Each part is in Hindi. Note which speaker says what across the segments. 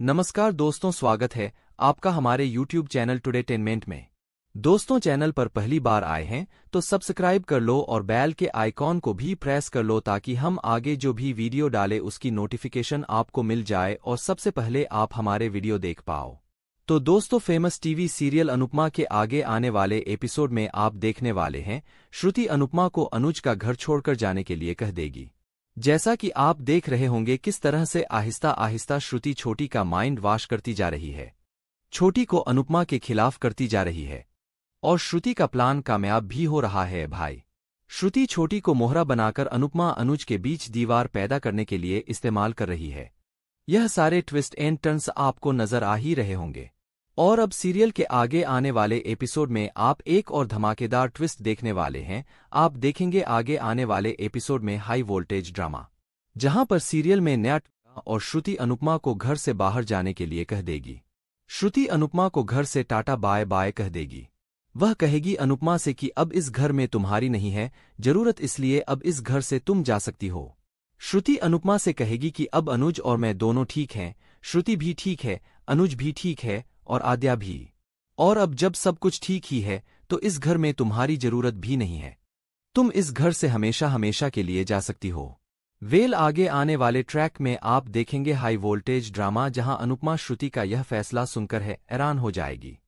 Speaker 1: नमस्कार दोस्तों स्वागत है आपका हमारे YouTube चैनल टुडे टेनमेंट में दोस्तों चैनल पर पहली बार आए हैं तो सब्सक्राइब कर लो और बैल के आइकॉन को भी प्रेस कर लो ताकि हम आगे जो भी वीडियो डाले उसकी नोटिफिकेशन आपको मिल जाए और सबसे पहले आप हमारे वीडियो देख पाओ तो दोस्तों फेमस टीवी सीरियल अनुपमा के आगे आने वाले एपिसोड में आप देखने वाले हैं श्रुति अनुपमा को अनुज का घर छोड़कर जाने के लिए कह देगी जैसा कि आप देख रहे होंगे किस तरह से आहिस्ता आहिस्ता श्रुति छोटी का माइंड वॉश करती जा रही है छोटी को अनुपमा के खिलाफ करती जा रही है और श्रुति का प्लान कामयाब भी हो रहा है भाई श्रुति छोटी को मोहरा बनाकर अनुपमा अनुज के बीच दीवार पैदा करने के लिए इस्तेमाल कर रही है यह सारे ट्विस्ट एंड टर्न्स आपको नजर आ ही रहे होंगे और अब सीरियल के आगे आने वाले एपिसोड में आप एक और धमाकेदार ट्विस्ट देखने वाले हैं आप देखेंगे आगे आने वाले एपिसोड में हाई वोल्टेज ड्रामा जहां पर सीरियल में नया और श्रुति अनुपमा को घर से बाहर जाने के लिए कह देगी श्रुति अनुपमा को घर से टाटा बाय बाय कह देगी वह कहेगी अनुपमा से कि अब इस घर में तुम्हारी नहीं है जरूरत इसलिए अब इस घर से तुम जा सकती हो श्रुति अनुपमा से कहेगी कि अब अनुज और मैं दोनों ठीक हैं श्रुति भी ठीक है अनुज भी ठीक है और आद्या भी और अब जब सब कुछ ठीक ही है तो इस घर में तुम्हारी जरूरत भी नहीं है तुम इस घर से हमेशा हमेशा के लिए जा सकती हो वेल आगे आने वाले ट्रैक में आप देखेंगे हाई वोल्टेज ड्रामा जहां अनुपमा श्रुति का यह फैसला सुनकर है हैरान हो जाएगी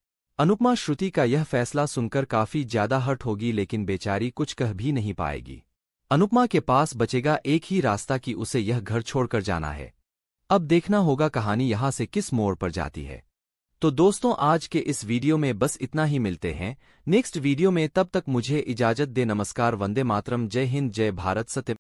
Speaker 1: अनुपमा श्रुति का यह फैसला सुनकर काफी ज्यादा हर्ट होगी लेकिन बेचारी कुछ कह भी नहीं पाएगी अनुपमा के पास बचेगा एक ही रास्ता कि उसे यह घर छोड़कर जाना है अब देखना होगा कहानी यहां से किस मोड़ पर जाती है तो दोस्तों आज के इस वीडियो में बस इतना ही मिलते हैं नेक्स्ट वीडियो में तब तक मुझे इजाजत दे नमस्कार वंदे मातरम जय हिंद जय भारत सत्य